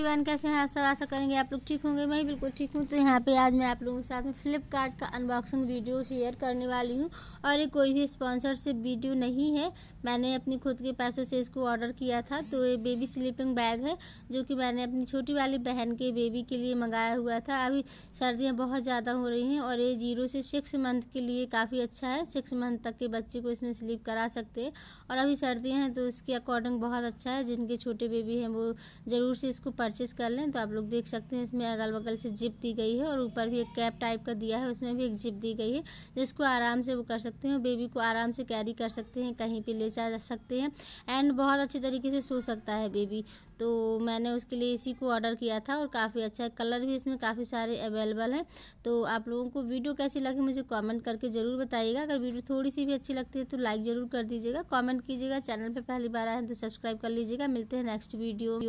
everyone कैसे हैं आप सब आशा करेंगे आप लोग ठीक होंगे मैं बिल्कुल ठीक हूँ तो यहाँ पे आज मैं आप लोगों के साथ में फ्लिपकार्ट का अनबॉक्सिंग वीडियो शेयर करने वाली हूँ और ये कोई भी स्पॉन्सरशिप वीडियो नहीं है मैंने अपने खुद के पैसों से इसको ऑर्डर किया था तो ये बेबी स्लीपिंग बैग है जो कि मैंने अपनी छोटी वाली बहन के बेबी के लिए मंगाया हुआ था अभी सर्दियाँ बहुत ज़्यादा हो रही हैं और ये जीरो से सिक्स मंथ के लिए काफ़ी अच्छा है सिक्स मंथ तक के बच्चे को इसमें स्लीप करा सकते हैं और अभी सर्दियाँ हैं तो इसके अकॉर्डिंग बहुत अच्छा है जिनके छोटे बेबी हैं वो ज़रूर से इसको परचेज़ कर लें तो आप लोग देख सकते हैं इसमें अगल बगल से जिप दी गई है और ऊपर भी एक कैप टाइप का दिया है उसमें भी एक जिप दी गई है जिसको आराम से वो कर सकते हैं बेबी को आराम से कैरी कर सकते हैं कहीं पर ले जा सकते हैं एंड बहुत अच्छे तरीके से सो सकता है बेबी तो मैंने उसके लिए इसी को ऑर्डर किया था और काफ़ी अच्छा कलर भी इसमें काफ़ी सारे अवेलेबल हैं तो आप लोगों को वीडियो कैसी लगी मुझे कमेंट करके ज़रूर बताइएगा अगर वीडियो थोड़ी सी भी अच्छी लगती है तो लाइक ज़रूर कर दीजिएगा कमेंट कीजिएगा चैनल पर पहली बार आए तो सब्सक्राइब कर लीजिएगा मिलते हैं नेक्स्ट वीडियो